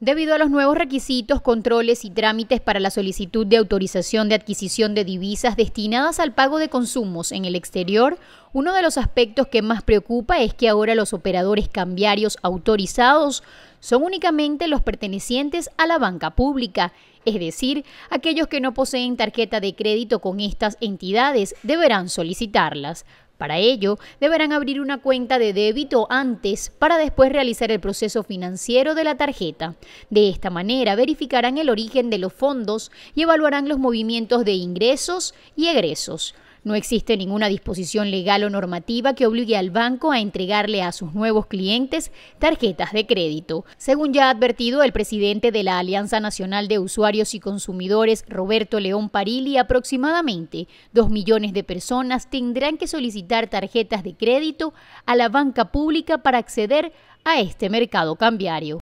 Debido a los nuevos requisitos, controles y trámites para la solicitud de autorización de adquisición de divisas destinadas al pago de consumos en el exterior, uno de los aspectos que más preocupa es que ahora los operadores cambiarios autorizados son únicamente los pertenecientes a la banca pública, es decir, aquellos que no poseen tarjeta de crédito con estas entidades deberán solicitarlas. Para ello, deberán abrir una cuenta de débito antes para después realizar el proceso financiero de la tarjeta. De esta manera, verificarán el origen de los fondos y evaluarán los movimientos de ingresos y egresos. No existe ninguna disposición legal o normativa que obligue al banco a entregarle a sus nuevos clientes tarjetas de crédito. Según ya ha advertido el presidente de la Alianza Nacional de Usuarios y Consumidores, Roberto León Parilli, aproximadamente 2 millones de personas tendrán que solicitar tarjetas de crédito a la banca pública para acceder a este mercado cambiario.